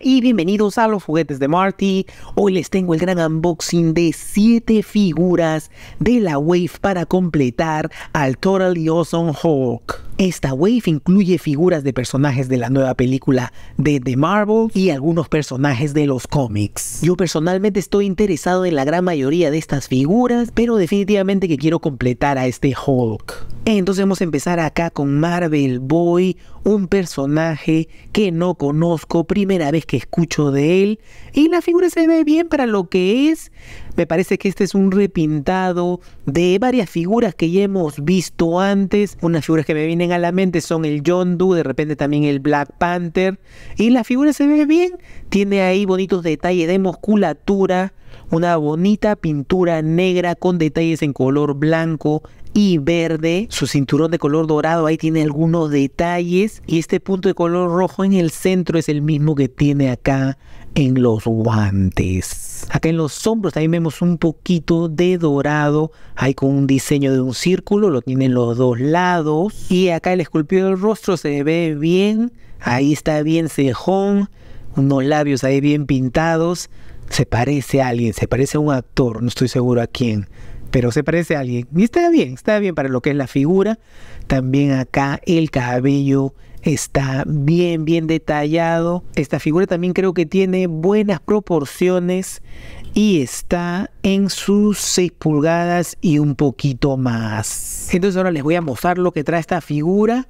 y bienvenidos a los juguetes de Marty. Hoy les tengo el gran unboxing de 7 figuras de la Wave para completar al Totally Awesome Hawk. Esta wave incluye figuras de personajes de la nueva película de The Marvel y algunos personajes de los cómics. Yo personalmente estoy interesado en la gran mayoría de estas figuras, pero definitivamente que quiero completar a este Hulk. Entonces vamos a empezar acá con Marvel Boy, un personaje que no conozco, primera vez que escucho de él, y la figura se ve bien para lo que es. Me parece que este es un repintado de varias figuras que ya hemos visto antes, unas figuras que me vienen a la mente son el Doe, de repente también el Black Panther. Y la figura se ve bien, tiene ahí bonitos detalles de musculatura, una bonita pintura negra con detalles en color blanco y verde. Su cinturón de color dorado ahí tiene algunos detalles. Y este punto de color rojo en el centro es el mismo que tiene acá en los guantes. Acá en los hombros también vemos un poquito de dorado, hay con un diseño de un círculo, lo tienen los dos lados. Y acá el esculpido del rostro se ve bien, ahí está bien cejón, unos labios ahí bien pintados. Se parece a alguien, se parece a un actor, no estoy seguro a quién pero se parece a alguien. Y está bien, está bien para lo que es la figura. También acá el cabello está bien, bien detallado. Esta figura también creo que tiene buenas proporciones y está en sus 6 pulgadas y un poquito más. Entonces ahora les voy a mostrar lo que trae esta figura.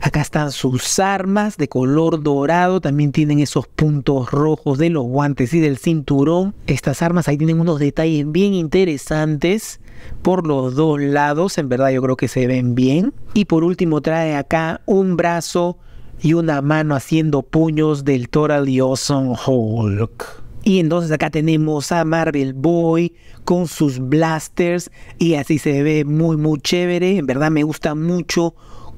Acá están sus armas de color dorado, también tienen esos puntos rojos de los guantes y del cinturón. Estas armas ahí tienen unos detalles bien interesantes por los dos lados, en verdad yo creo que se ven bien. Y por último trae acá un brazo y una mano haciendo puños del y Awesome Hulk. Y entonces acá tenemos a Marvel Boy con sus blasters y así se ve muy muy chévere. En verdad me gusta mucho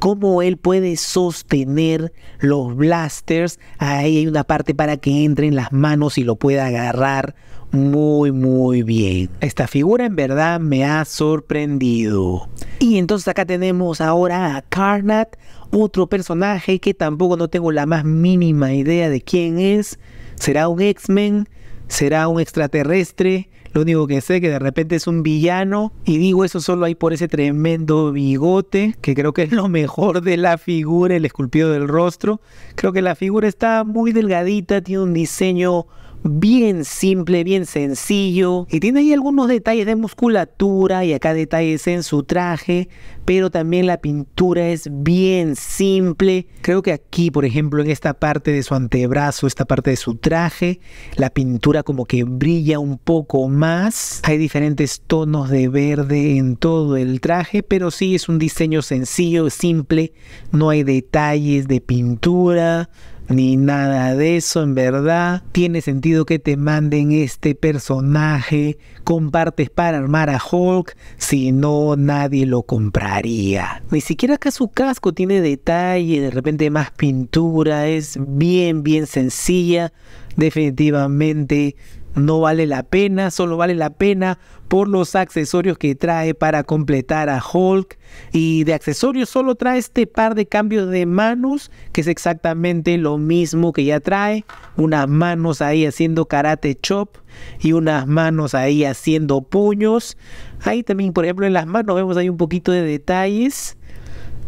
cómo él puede sostener los blasters. Ahí hay una parte para que entren las manos y lo pueda agarrar muy, muy bien. Esta figura en verdad me ha sorprendido. Y entonces acá tenemos ahora a Carnat... otro personaje que tampoco no tengo la más mínima idea de quién es. ¿Será un X-Men? ¿Será un extraterrestre? Lo único que sé que de repente es un villano y digo eso solo ahí por ese tremendo bigote, que creo que es lo mejor de la figura, el esculpido del rostro. Creo que la figura está muy delgadita, tiene un diseño bien simple, bien sencillo. Y tiene ahí algunos detalles de musculatura y acá detalles en su traje, pero también la pintura es bien simple. Creo que aquí, por ejemplo, en esta parte de su antebrazo, esta parte de su traje, la pintura como que brilla un poco más. Hay diferentes tonos de verde en todo el traje, pero sí es un diseño sencillo, simple. No hay detalles de pintura, ni nada de eso, en verdad. Tiene sentido que te manden este personaje con partes para armar a Hulk, si no nadie lo compraría. Ni siquiera acá su casco tiene detalle, de repente más pintura, es bien, bien sencilla. Definitivamente no vale la pena, solo vale la pena por los accesorios que trae para completar a Hulk. Y de accesorios solo trae este par de cambios de manos, que es exactamente lo mismo que ya trae. Unas manos ahí haciendo karate chop y unas manos ahí haciendo puños. Ahí también, por ejemplo, en las manos vemos ahí un poquito de detalles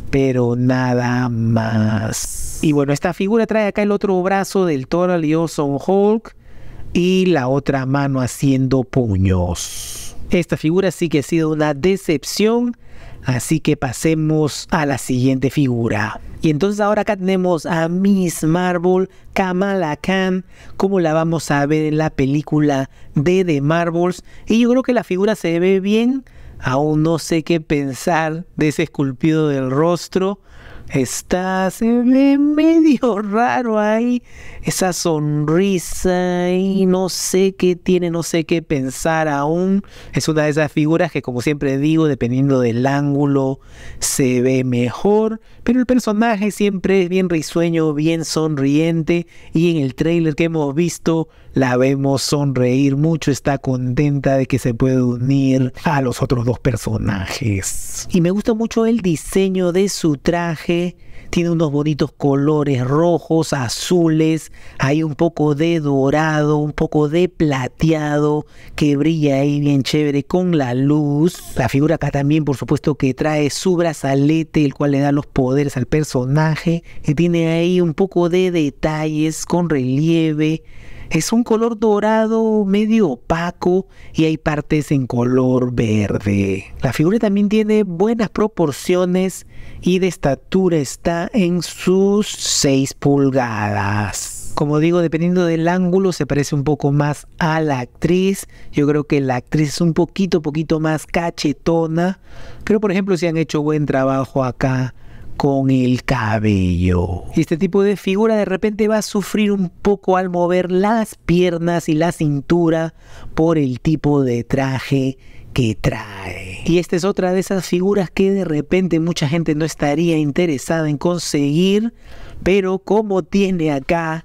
pero nada más. Y bueno, esta figura trae acá el otro brazo del Total Awesome Hulk y la otra mano haciendo puños. Esta figura sí que ha sido una decepción, así que pasemos a la siguiente figura. Y entonces ahora acá tenemos a Miss Marvel, Kamala Khan, como la vamos a ver en la película de The Marvels. Y yo creo que la figura se ve bien, aún no sé qué pensar de ese esculpido del rostro. Está, se ve medio raro ahí, esa sonrisa y no sé qué tiene, no sé qué pensar aún. Es una de esas figuras que como siempre digo, dependiendo del ángulo, se ve mejor, pero el personaje siempre es bien risueño, bien sonriente y en el trailer que hemos visto la vemos sonreír mucho, está contenta de que se puede unir a los otros dos personajes. Y me gusta mucho el diseño de su traje, tiene unos bonitos colores rojos, azules, hay un poco de dorado, un poco de plateado que brilla ahí bien chévere con la luz. La figura acá también, por supuesto, que trae su brazalete, el cual le da los poderes al personaje, que tiene ahí un poco de detalles con relieve es un color dorado medio opaco y hay partes en color verde. La figura también tiene buenas proporciones y de estatura está en sus 6 pulgadas. Como digo, dependiendo del ángulo se parece un poco más a la actriz. Yo creo que la actriz es un poquito, poquito más cachetona. Pero por ejemplo, si han hecho buen trabajo acá con el cabello. Este tipo de figura de repente va a sufrir un poco al mover las piernas y la cintura por el tipo de traje que trae. Y esta es otra de esas figuras que de repente mucha gente no estaría interesada en conseguir, pero como tiene acá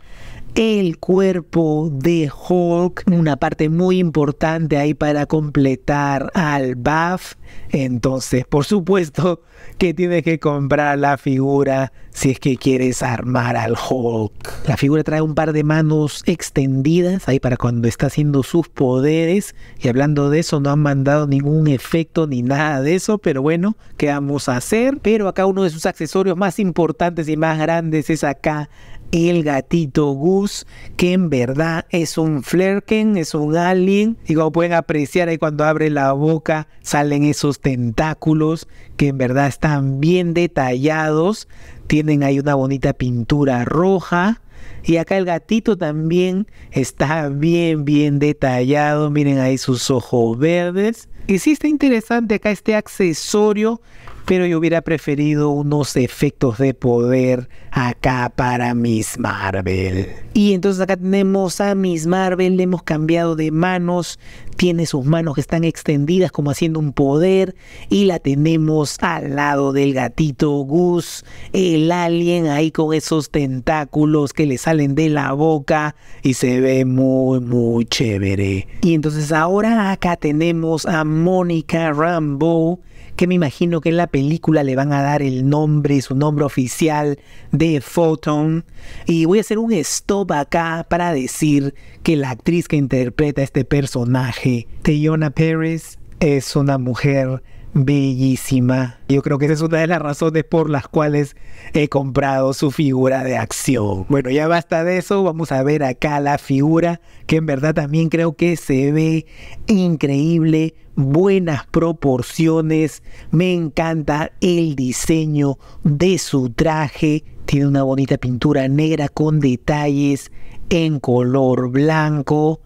el cuerpo de Hulk, una parte muy importante ahí para completar al buff. Entonces, por supuesto que tienes que comprar la figura si es que quieres armar al Hulk. La figura trae un par de manos extendidas ahí para cuando está haciendo sus poderes. Y hablando de eso, no han mandado ningún efecto ni nada de eso, pero bueno, ¿qué vamos a hacer? Pero acá uno de sus accesorios más importantes y más grandes es acá el gatito Gus, que en verdad es un flerken, es un alien. Y como pueden apreciar ahí cuando abre la boca salen esos tentáculos que en verdad están bien detallados. Tienen ahí una bonita pintura roja. Y acá el gatito también está bien, bien detallado. Miren ahí sus ojos verdes. Y sí está interesante acá este accesorio pero yo hubiera preferido unos efectos de poder acá para Miss Marvel. Y entonces acá tenemos a Miss Marvel, le hemos cambiado de manos, tiene sus manos que están extendidas como haciendo un poder y la tenemos al lado del gatito Gus, el alien ahí con esos tentáculos que le salen de la boca y se ve muy muy chévere. Y entonces ahora acá tenemos a Mónica Rambo que me imagino que en la película le van a dar el nombre, su nombre oficial de Photon. Y voy a hacer un stop acá para decir que la actriz que interpreta este personaje, Teyona Perez es una mujer bellísima. Yo creo que esa es una de las razones por las cuales he comprado su figura de acción. Bueno, ya basta de eso, vamos a ver acá la figura que en verdad también creo que se ve increíble, buenas proporciones, me encanta el diseño de su traje, tiene una bonita pintura negra con detalles en color blanco.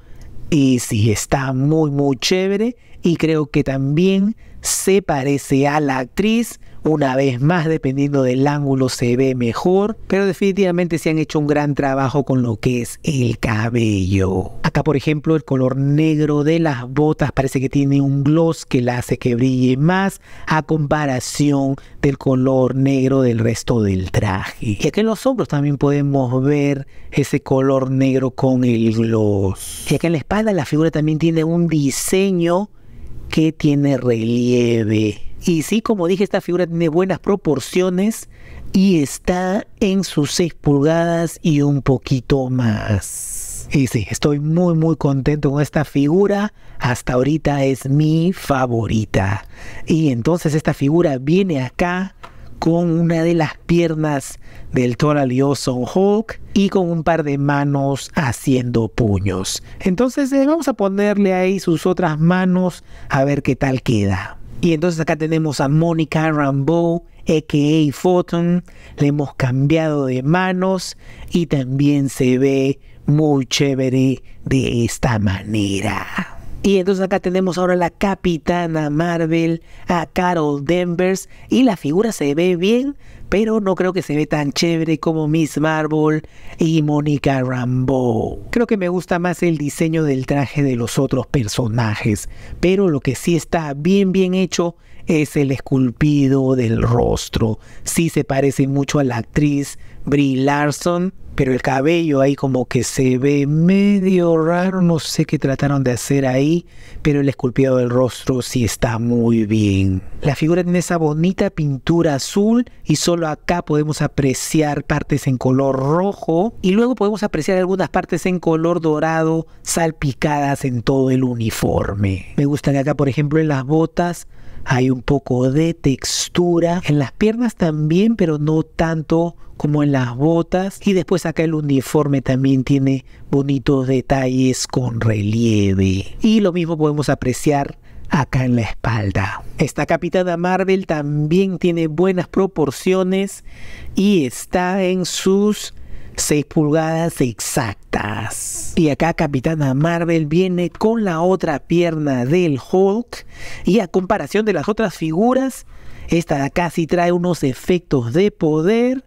Y sí, está muy, muy chévere. Y creo que también se parece a la actriz. Una vez más, dependiendo del ángulo, se ve mejor, pero definitivamente se han hecho un gran trabajo con lo que es el cabello. Acá, por ejemplo, el color negro de las botas parece que tiene un gloss que la hace que brille más a comparación del color negro del resto del traje. Y aquí en los hombros también podemos ver ese color negro con el gloss. Y acá en la espalda la figura también tiene un diseño que tiene relieve. Y sí, como dije, esta figura tiene buenas proporciones y está en sus 6 pulgadas y un poquito más. Y sí, estoy muy muy contento con esta figura. Hasta ahorita es mi favorita. Y entonces esta figura viene acá con una de las piernas del Tora Hulk y con un par de manos haciendo puños. Entonces eh, vamos a ponerle ahí sus otras manos a ver qué tal queda. Y entonces acá tenemos a Monica Rambeau, a.k.a. Photon. Le hemos cambiado de manos y también se ve muy chévere de esta manera. Y entonces acá tenemos ahora la capitana Marvel, a Carol Danvers, y la figura se ve bien, pero no creo que se ve tan chévere como Miss Marvel y Mónica Rambeau. Creo que me gusta más el diseño del traje de los otros personajes, pero lo que sí está bien bien hecho es el esculpido del rostro. Sí se parece mucho a la actriz Brie Larson, pero el cabello ahí como que se ve medio raro, no sé qué trataron de hacer ahí, pero el esculpido del rostro sí está muy bien. La figura tiene esa bonita pintura azul y solo acá podemos apreciar partes en color rojo y luego podemos apreciar algunas partes en color dorado salpicadas en todo el uniforme. Me gusta que acá, por ejemplo, en las botas hay un poco de textura en las piernas también, pero no tanto como en las botas. Y después acá el uniforme también tiene bonitos detalles con relieve. Y lo mismo podemos apreciar acá en la espalda. Esta capitana Marvel también tiene buenas proporciones y está en sus 6 pulgadas exactas. Y acá Capitana Marvel viene con la otra pierna del Hulk y a comparación de las otras figuras, esta de acá sí trae unos efectos de poder.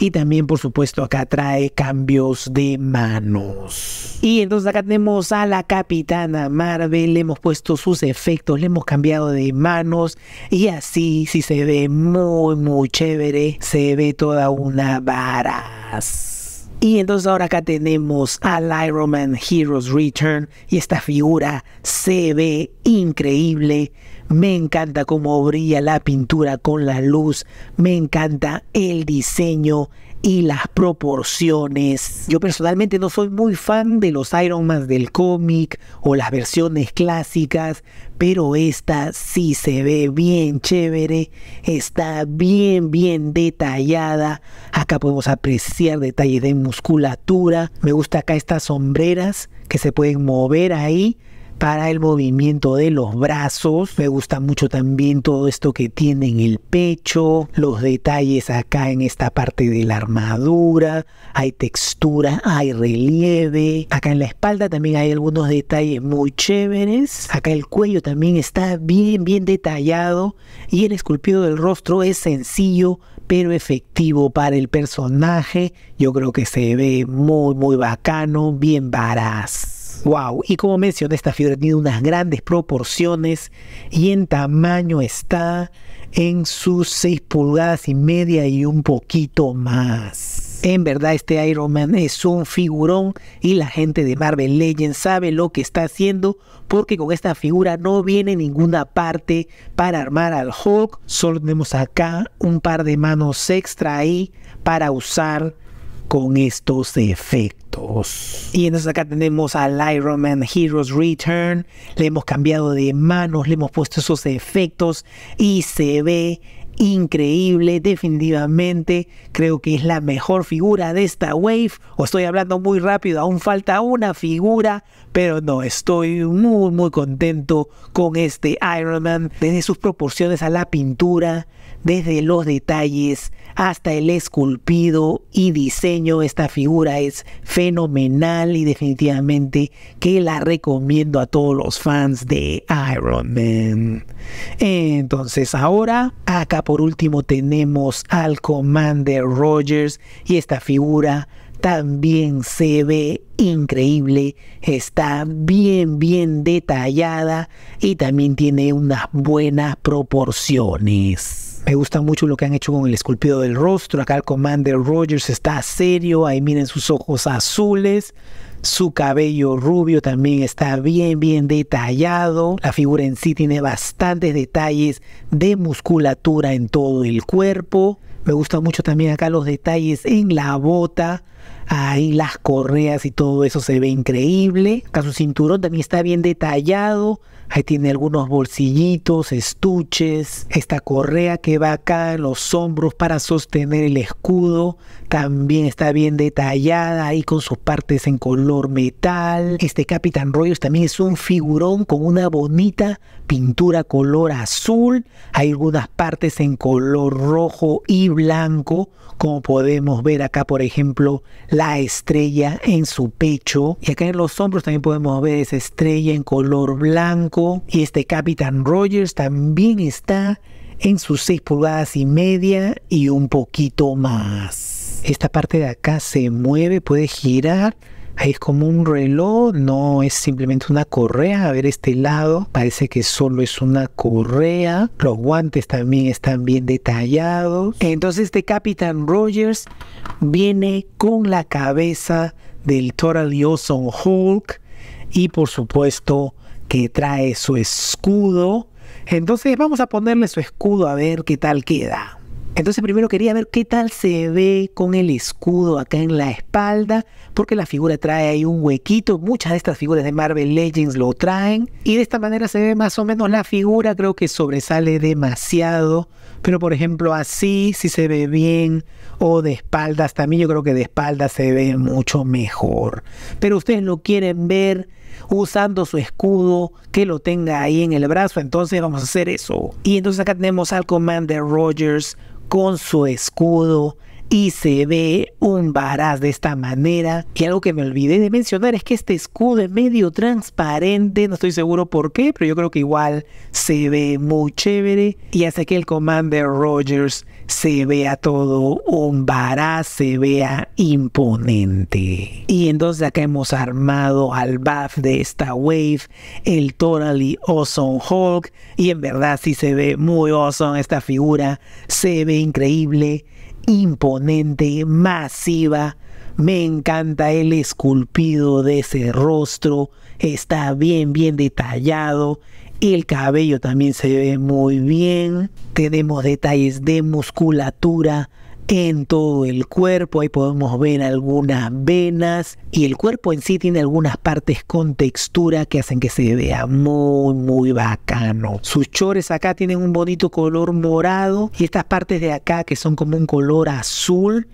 Y también, por supuesto, acá trae cambios de manos. Y entonces acá tenemos a la capitana Marvel, le hemos puesto sus efectos, le hemos cambiado de manos y así si se ve muy, muy chévere, se ve toda una varas. Y entonces ahora acá tenemos al Iron Man Heroes Return y esta figura se ve increíble. Me encanta cómo brilla la pintura con la luz. Me encanta el diseño, y las proporciones. Yo personalmente no soy muy fan de los Iron Man del cómic o las versiones clásicas, pero esta sí se ve bien chévere, está bien, bien detallada. Acá podemos apreciar detalles de musculatura. Me gusta acá estas sombreras que se pueden mover ahí para el movimiento de los brazos. Me gusta mucho también todo esto que tiene en el pecho, los detalles acá en esta parte de la armadura. Hay textura, hay relieve. Acá en la espalda también hay algunos detalles muy chéveres. Acá el cuello también está bien, bien detallado. Y el esculpido del rostro es sencillo, pero efectivo para el personaje. Yo creo que se ve muy, muy bacano, bien baraz Wow, y como mencioné, esta figura tiene unas grandes proporciones y en tamaño está en sus 6 pulgadas y media y un poquito más. En verdad este Iron Man es un figurón y la gente de Marvel Legends sabe lo que está haciendo porque con esta figura no viene ninguna parte para armar al Hulk. Solo tenemos acá un par de manos extra ahí para usar con estos efectos. Y entonces acá tenemos al Iron Man Heroes Return, le hemos cambiado de manos, le hemos puesto esos efectos y se ve increíble, definitivamente creo que es la mejor figura de esta wave. O estoy hablando muy rápido, aún falta una figura, pero no, estoy muy muy contento con este Iron Man, desde sus proporciones a la pintura, desde los detalles hasta el esculpido y diseño. Esta figura es fenomenal y definitivamente que la recomiendo a todos los fans de Iron Man. Entonces ahora acá por último tenemos al Commander Rogers y esta figura también se ve increíble, está bien bien detallada y también tiene unas buenas proporciones. Me gusta mucho lo que han hecho con el esculpido del rostro. Acá el Commander Rogers está serio. Ahí miren sus ojos azules. Su cabello rubio también está bien, bien detallado. La figura en sí tiene bastantes detalles de musculatura en todo el cuerpo. Me gusta mucho también acá los detalles en la bota. Ahí las correas y todo eso se ve increíble. Acá su cinturón también está bien detallado. Ahí tiene algunos bolsillitos, estuches. Esta correa que va acá en los hombros para sostener el escudo. También está bien detallada ahí con sus partes en color metal. Este Capitán Rogers también es un figurón con una bonita pintura color azul. Hay algunas partes en color rojo y blanco, como podemos ver acá, por ejemplo, la estrella en su pecho. Y acá en los hombros también podemos ver esa estrella en color blanco. Y este Capitán Rogers también está en sus 6 pulgadas y media y un poquito más. Esta parte de acá se mueve, puede girar es como un reloj, no es simplemente una correa. A ver este lado, parece que solo es una correa. Los guantes también están bien detallados. Entonces este Capitán Rogers viene con la cabeza del Totally Awesome Hulk y por supuesto que trae su escudo. Entonces vamos a ponerle su escudo a ver qué tal queda. Entonces primero quería ver qué tal se ve con el escudo acá en la espalda, porque la figura trae ahí un huequito, muchas de estas figuras de Marvel Legends lo traen, y de esta manera se ve más o menos la figura, creo que sobresale demasiado, pero por ejemplo así si se ve bien, o de espaldas, también yo creo que de espaldas se ve mucho mejor. Pero ustedes lo quieren ver usando su escudo que lo tenga ahí en el brazo, entonces vamos a hacer eso. Y entonces acá tenemos al Commander Rogers con su escudo y se ve un varaz de esta manera. Y algo que me olvidé de mencionar es que este escudo es medio transparente, no estoy seguro por qué, pero yo creo que igual se ve muy chévere y hace que el Commander Rogers se vea todo un varaz, se vea imponente. Y entonces acá hemos armado al buff de esta wave, el Totally Awesome Hulk, y en verdad sí se ve muy awesome esta figura, se ve increíble imponente, masiva. Me encanta el esculpido de ese rostro. Está bien, bien detallado. El cabello también se ve muy bien. Tenemos detalles de musculatura, en todo el cuerpo. Ahí podemos ver algunas venas y el cuerpo en sí tiene algunas partes con textura que hacen que se vea muy, muy bacano. Sus chores acá tienen un bonito color morado y estas partes de acá que son como un color azul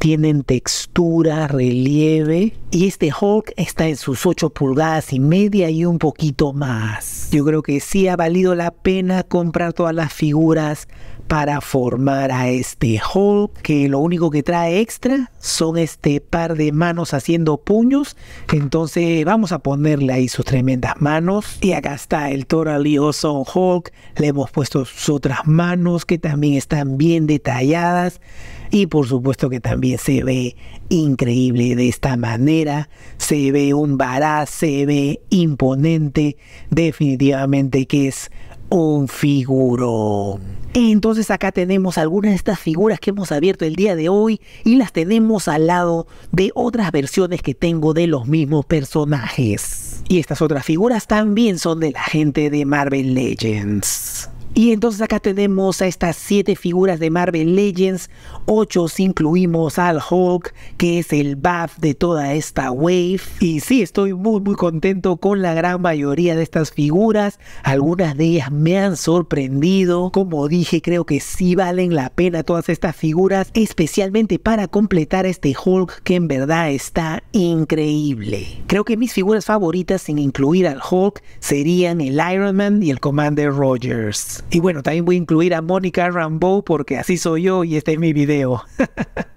tienen textura, relieve y este Hulk está en sus 8 pulgadas y media y un poquito más. Yo creo que sí ha valido la pena comprar todas las figuras para formar a este Hulk que lo único que trae extra son este par de manos haciendo puños entonces vamos a ponerle ahí sus tremendas manos y acá está el Torally Awesome Hulk le hemos puesto sus otras manos que también están bien detalladas y por supuesto que también se ve increíble de esta manera, se ve un baraz, se ve imponente, definitivamente que es un figurón. Entonces acá tenemos algunas de estas figuras que hemos abierto el día de hoy y las tenemos al lado de otras versiones que tengo de los mismos personajes. Y estas otras figuras también son de la gente de Marvel Legends. Y entonces acá tenemos a estas siete figuras de Marvel Legends, ocho incluimos al Hulk, que es el buff de toda esta wave. Y sí, estoy muy muy contento con la gran mayoría de estas figuras. Algunas de ellas me han sorprendido. Como dije, creo que sí valen la pena todas estas figuras, especialmente para completar este Hulk que en verdad está increíble. Creo que mis figuras favoritas, sin incluir al Hulk, serían el Iron Man y el Commander Rogers. Y bueno, también voy a incluir a Mónica Rambeau porque así soy yo y este es mi video.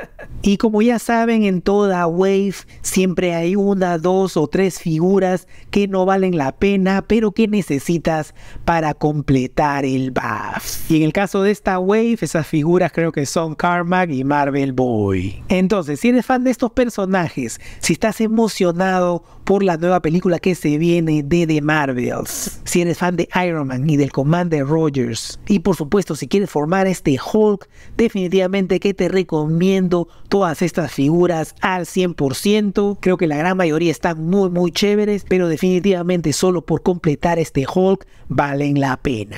Y como ya saben, en toda wave siempre hay una, dos o tres figuras que no valen la pena, pero que necesitas para completar el buff. Y en el caso de esta wave, esas figuras creo que son Carmack y Marvel Boy. Entonces, si eres fan de estos personajes, si estás emocionado por la nueva película que se viene de The Marvels, si eres fan de Iron Man y del Commander Rogers, y por supuesto si quieres formar este Hulk, definitivamente que te recomiendo todas estas figuras al 100%. Creo que la gran mayoría están muy, muy chéveres, pero definitivamente solo por completar este Hulk valen la pena.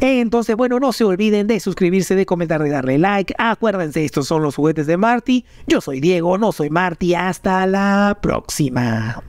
Entonces, bueno, no se olviden de suscribirse, de comentar, de darle like. Acuérdense, estos son los juguetes de Marty. Yo soy Diego, no soy Marty. Hasta la próxima.